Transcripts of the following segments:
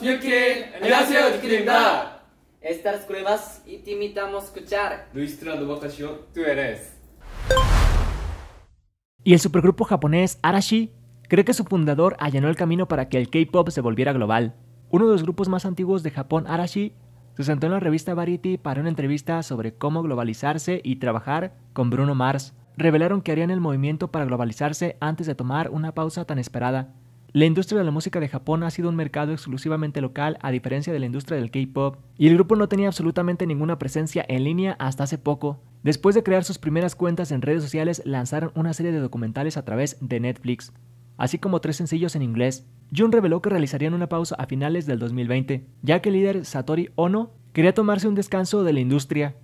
y escuchar. Y el supergrupo japonés Arashi cree que su fundador allanó el camino para que el K-pop se volviera global. Uno de los grupos más antiguos de Japón, Arashi, se sentó en la revista Variety para una entrevista sobre cómo globalizarse y trabajar con Bruno Mars. Revelaron que harían el movimiento para globalizarse antes de tomar una pausa tan esperada. La industria de la música de Japón ha sido un mercado exclusivamente local a diferencia de la industria del K-Pop, y el grupo no tenía absolutamente ninguna presencia en línea hasta hace poco. Después de crear sus primeras cuentas en redes sociales, lanzaron una serie de documentales a través de Netflix, así como tres sencillos en inglés. Jun reveló que realizarían una pausa a finales del 2020, ya que el líder Satori Ono quería tomarse un descanso de la industria.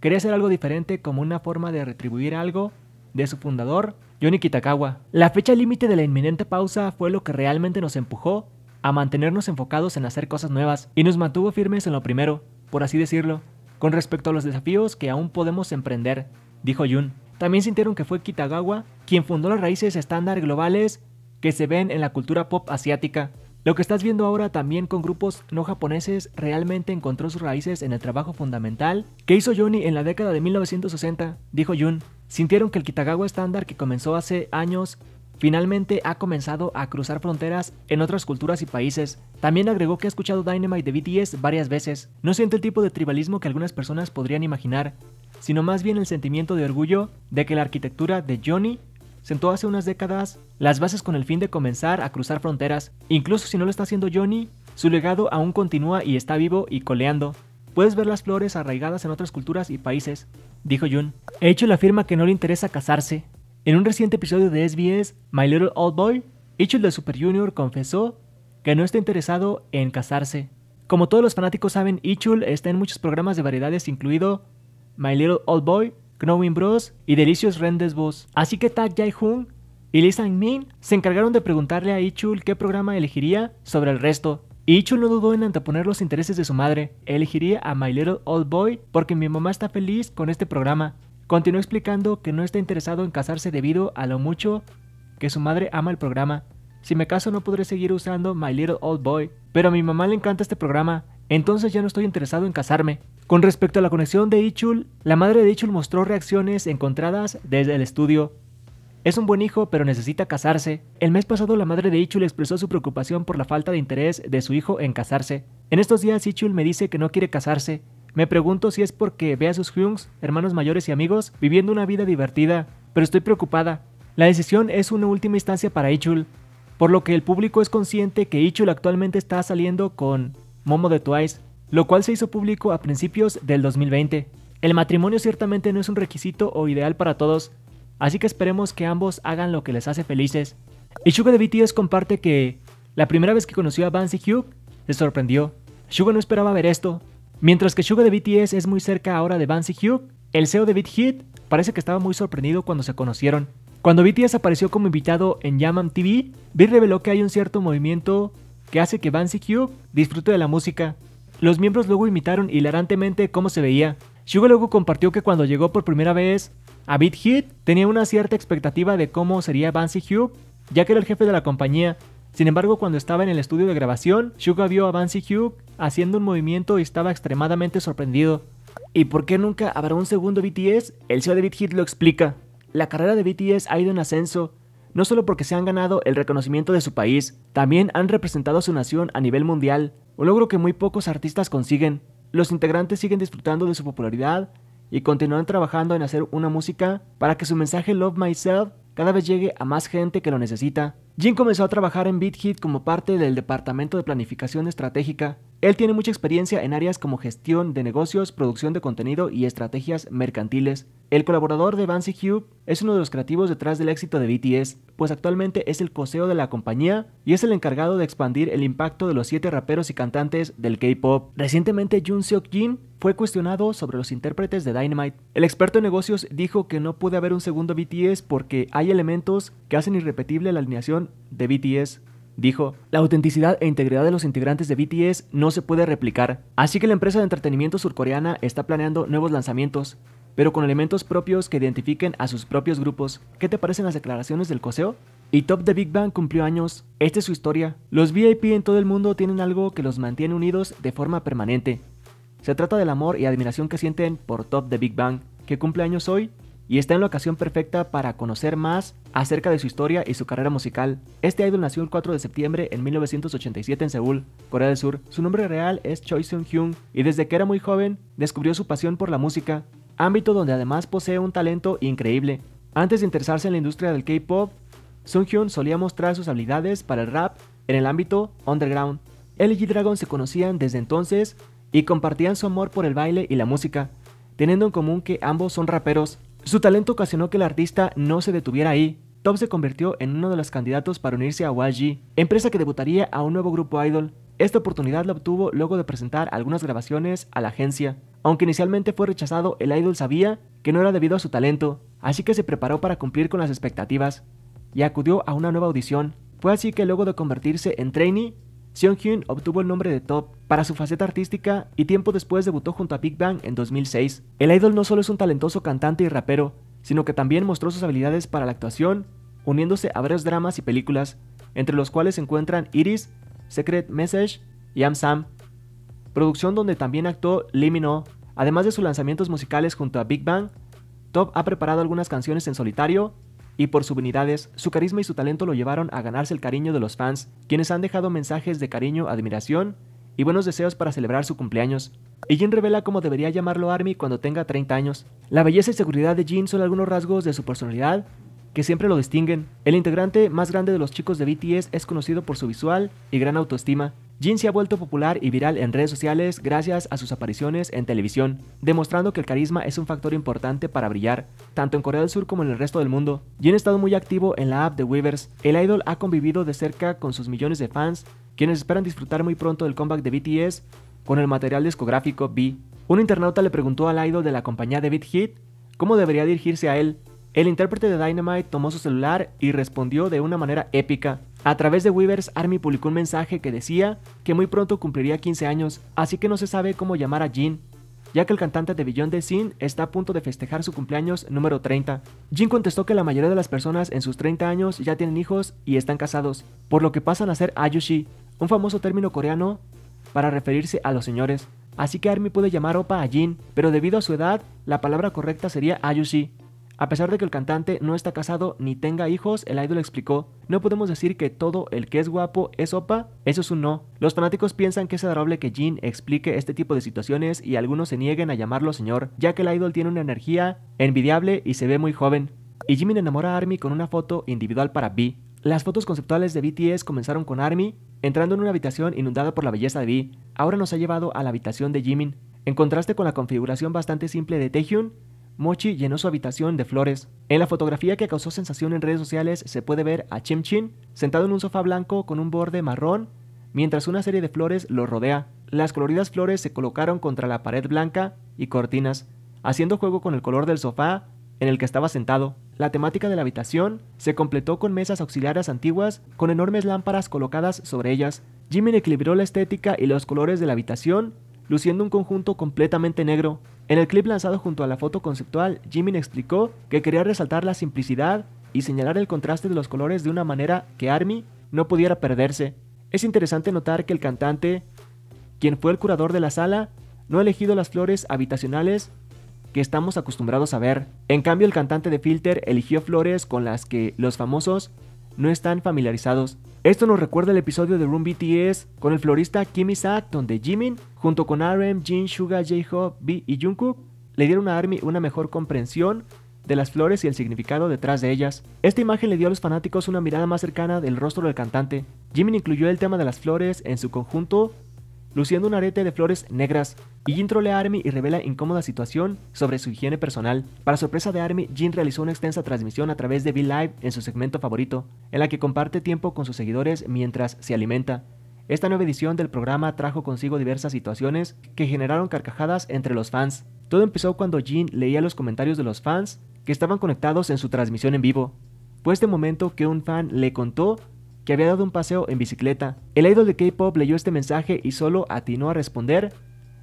Quería hacer algo diferente como una forma de retribuir algo de su fundador Johnny Kitagawa. La fecha límite de la inminente pausa fue lo que realmente nos empujó a mantenernos enfocados en hacer cosas nuevas y nos mantuvo firmes en lo primero, por así decirlo, con respecto a los desafíos que aún podemos emprender, dijo Jun. También sintieron que fue Kitagawa quien fundó las raíces estándar globales que se ven en la cultura pop asiática. Lo que estás viendo ahora también con grupos no japoneses realmente encontró sus raíces en el trabajo fundamental que hizo Johnny en la década de 1960, dijo Jun. Sintieron que el Kitagawa estándar que comenzó hace años finalmente ha comenzado a cruzar fronteras en otras culturas y países. También agregó que ha escuchado Dynamite de BTS varias veces. No siento el tipo de tribalismo que algunas personas podrían imaginar, sino más bien el sentimiento de orgullo de que la arquitectura de Johnny sentó hace unas décadas las bases con el fin de comenzar a cruzar fronteras. Incluso si no lo está haciendo Johnny, su legado aún continúa y está vivo y coleando. Puedes ver las flores arraigadas en otras culturas y países dijo Jun. He hecho la firma que no le interesa casarse. En un reciente episodio de SBS, My Little Old Boy, Ichul de Super Junior confesó que no está interesado en casarse. Como todos los fanáticos saben, Ichul está en muchos programas de variedades, incluido My Little Old Boy, Knowing Bros y Delicious Rendezvous. Así que Tak Jae-hoon y Lee Sang-min se encargaron de preguntarle a Ichul qué programa elegiría sobre el resto. Ichul no dudó en anteponer los intereses de su madre. Elegiría a My Little Old Boy porque mi mamá está feliz con este programa. Continuó explicando que no está interesado en casarse debido a lo mucho que su madre ama el programa. Si me caso no podré seguir usando My Little Old Boy, pero a mi mamá le encanta este programa, entonces ya no estoy interesado en casarme. Con respecto a la conexión de Ichul, la madre de Ichul mostró reacciones encontradas desde el estudio. Es un buen hijo, pero necesita casarse. El mes pasado la madre de Ichul expresó su preocupación por la falta de interés de su hijo en casarse. En estos días Ichul me dice que no quiere casarse. Me pregunto si es porque ve a sus Hyungs, hermanos mayores y amigos, viviendo una vida divertida, pero estoy preocupada. La decisión es una última instancia para Ichul, por lo que el público es consciente que Ichul actualmente está saliendo con Momo de Twice, lo cual se hizo público a principios del 2020. El matrimonio ciertamente no es un requisito o ideal para todos, Así que esperemos que ambos hagan lo que les hace felices. Y Suga de BTS comparte que la primera vez que conoció a Bansi Hyuk, se sorprendió. Suga no esperaba ver esto. Mientras que Suga de BTS es muy cerca ahora de Bansi Hyuk, el CEO de BitHit... parece que estaba muy sorprendido cuando se conocieron. Cuando BTS apareció como invitado en Yamam TV, Bit reveló que hay un cierto movimiento que hace que Bansi Hyuk disfrute de la música. Los miembros luego imitaron hilarantemente cómo se veía. Suga luego compartió que cuando llegó por primera vez a BitHit Hit tenía una cierta expectativa de cómo sería Bansi Hugh, ya que era el jefe de la compañía. Sin embargo, cuando estaba en el estudio de grabación, Suga vio a Bansi Hugh haciendo un movimiento y estaba extremadamente sorprendido. ¿Y por qué nunca habrá un segundo BTS? El CEO de BitHit Hit lo explica. La carrera de BTS ha ido en ascenso, no solo porque se han ganado el reconocimiento de su país, también han representado a su nación a nivel mundial, un logro que muy pocos artistas consiguen. Los integrantes siguen disfrutando de su popularidad y continúan trabajando en hacer una música para que su mensaje Love Myself cada vez llegue a más gente que lo necesita. Jin comenzó a trabajar en BitHit como parte del Departamento de Planificación Estratégica. Él tiene mucha experiencia en áreas como gestión de negocios, producción de contenido y estrategias mercantiles. El colaborador de vance Hugh es uno de los creativos detrás del éxito de BTS, pues actualmente es el coseo de la compañía y es el encargado de expandir el impacto de los siete raperos y cantantes del K-pop. Recientemente, Jun Seok Jin fue cuestionado sobre los intérpretes de Dynamite. El experto en negocios dijo que no puede haber un segundo BTS porque hay elementos que hacen irrepetible la alineación de BTS. Dijo, la autenticidad e integridad de los integrantes de BTS no se puede replicar, así que la empresa de entretenimiento surcoreana está planeando nuevos lanzamientos, pero con elementos propios que identifiquen a sus propios grupos. ¿Qué te parecen las declaraciones del coseo? Y Top de Big Bang cumplió años. Esta es su historia. Los VIP en todo el mundo tienen algo que los mantiene unidos de forma permanente. Se trata del amor y admiración que sienten por Top de Big Bang, que cumple años hoy y está en la ocasión perfecta para conocer más acerca de su historia y su carrera musical. Este idol nació el 4 de septiembre en 1987 en Seúl, Corea del Sur. Su nombre real es Choi Seung-hyun y desde que era muy joven descubrió su pasión por la música, ámbito donde además posee un talento increíble. Antes de interesarse en la industria del K-pop, Seung-hyun solía mostrar sus habilidades para el rap en el ámbito underground. Él y G-Dragon se conocían desde entonces y compartían su amor por el baile y la música, teniendo en común que ambos son raperos. Su talento ocasionó que el artista no se detuviera ahí. Top se convirtió en uno de los candidatos para unirse a YG, empresa que debutaría a un nuevo grupo idol. Esta oportunidad la obtuvo luego de presentar algunas grabaciones a la agencia. Aunque inicialmente fue rechazado, el idol sabía que no era debido a su talento, así que se preparó para cumplir con las expectativas y acudió a una nueva audición. Fue así que luego de convertirse en trainee, Seung-hyun obtuvo el nombre de Top para su faceta artística y tiempo después debutó junto a Big Bang en 2006. El idol no solo es un talentoso cantante y rapero, sino que también mostró sus habilidades para la actuación, uniéndose a varios dramas y películas, entre los cuales se encuentran Iris, Secret Message y Am Sam, producción donde también actuó Limino. Además de sus lanzamientos musicales junto a Big Bang, Top ha preparado algunas canciones en solitario y por sus habilidades, su carisma y su talento lo llevaron a ganarse el cariño de los fans, quienes han dejado mensajes de cariño, admiración y buenos deseos para celebrar su cumpleaños. Y Jin revela cómo debería llamarlo Army cuando tenga 30 años. La belleza y seguridad de Jin son algunos rasgos de su personalidad que siempre lo distinguen. El integrante más grande de los chicos de BTS es conocido por su visual y gran autoestima, Jin se ha vuelto popular y viral en redes sociales gracias a sus apariciones en televisión, demostrando que el carisma es un factor importante para brillar, tanto en Corea del Sur como en el resto del mundo. Jin ha estado muy activo en la app de Weavers. El idol ha convivido de cerca con sus millones de fans, quienes esperan disfrutar muy pronto del comeback de BTS con el material discográfico B. Un internauta le preguntó al idol de la compañía de Beat Hit cómo debería dirigirse a él. El intérprete de Dynamite tomó su celular y respondió de una manera épica. A través de Weavers, Army publicó un mensaje que decía que muy pronto cumpliría 15 años, así que no se sabe cómo llamar a Jin, ya que el cantante de Billón de Sin está a punto de festejar su cumpleaños número 30. Jin contestó que la mayoría de las personas en sus 30 años ya tienen hijos y están casados, por lo que pasan a ser Ayushi, un famoso término coreano para referirse a los señores. Así que Army puede llamar Opa a Jin, pero debido a su edad, la palabra correcta sería Ayushi. A pesar de que el cantante no está casado ni tenga hijos, el idol explicó, no podemos decir que todo el que es guapo es opa, eso es un no. Los fanáticos piensan que es adorable que Jin explique este tipo de situaciones y algunos se nieguen a llamarlo señor, ya que el idol tiene una energía envidiable y se ve muy joven. Y Jimin enamora a Army con una foto individual para B. Las fotos conceptuales de BTS comenzaron con Army entrando en una habitación inundada por la belleza de B. Ahora nos ha llevado a la habitación de Jimin. En contraste con la configuración bastante simple de Taehyung Mochi llenó su habitación de flores. En la fotografía que causó sensación en redes sociales se puede ver a Chim Chin sentado en un sofá blanco con un borde marrón, mientras una serie de flores lo rodea. Las coloridas flores se colocaron contra la pared blanca y cortinas, haciendo juego con el color del sofá en el que estaba sentado. La temática de la habitación se completó con mesas auxiliares antiguas con enormes lámparas colocadas sobre ellas. Jimmy equilibró la estética y los colores de la habitación, luciendo un conjunto completamente negro, en el clip lanzado junto a la foto conceptual, Jimin explicó que quería resaltar la simplicidad y señalar el contraste de los colores de una manera que ARMY no pudiera perderse. Es interesante notar que el cantante, quien fue el curador de la sala, no ha elegido las flores habitacionales que estamos acostumbrados a ver. En cambio, el cantante de Filter eligió flores con las que los famosos no están familiarizados. Esto nos recuerda el episodio de Room BTS con el florista Kimi Isaac, donde Jimin, junto con RM, Jin, Suga, J-Hope, B y Jungkook, le dieron a ARMY una mejor comprensión de las flores y el significado detrás de ellas. Esta imagen le dio a los fanáticos una mirada más cercana del rostro del cantante. Jimin incluyó el tema de las flores en su conjunto luciendo un arete de flores negras, y Jin trolea a Army y revela incómoda situación sobre su higiene personal. Para sorpresa de Army, Jin realizó una extensa transmisión a través de V Live en su segmento favorito, en la que comparte tiempo con sus seguidores mientras se alimenta. Esta nueva edición del programa trajo consigo diversas situaciones que generaron carcajadas entre los fans. Todo empezó cuando Jin leía los comentarios de los fans que estaban conectados en su transmisión en vivo. Fue este momento que un fan le contó que había dado un paseo en bicicleta. El idol de K-pop leyó este mensaje y solo atinó a responder: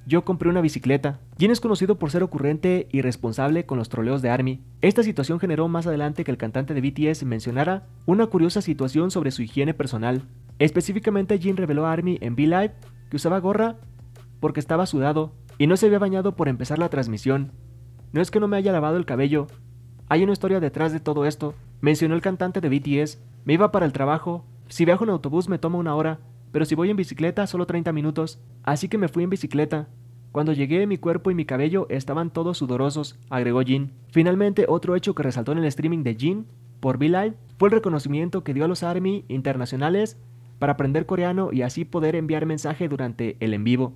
Yo compré una bicicleta. Jin es conocido por ser ocurrente y responsable con los troleos de Army. Esta situación generó más adelante que el cantante de BTS mencionara una curiosa situación sobre su higiene personal. Específicamente, Jin reveló a Army en Be Live que usaba gorra porque estaba sudado y no se había bañado por empezar la transmisión. No es que no me haya lavado el cabello. Hay una historia detrás de todo esto, mencionó el cantante de BTS. Me iba para el trabajo si viajo en autobús me toma una hora, pero si voy en bicicleta solo 30 minutos, así que me fui en bicicleta. Cuando llegué mi cuerpo y mi cabello estaban todos sudorosos, agregó Jin. Finalmente, otro hecho que resaltó en el streaming de Jin por v fue el reconocimiento que dio a los ARMY internacionales para aprender coreano y así poder enviar mensaje durante el en vivo.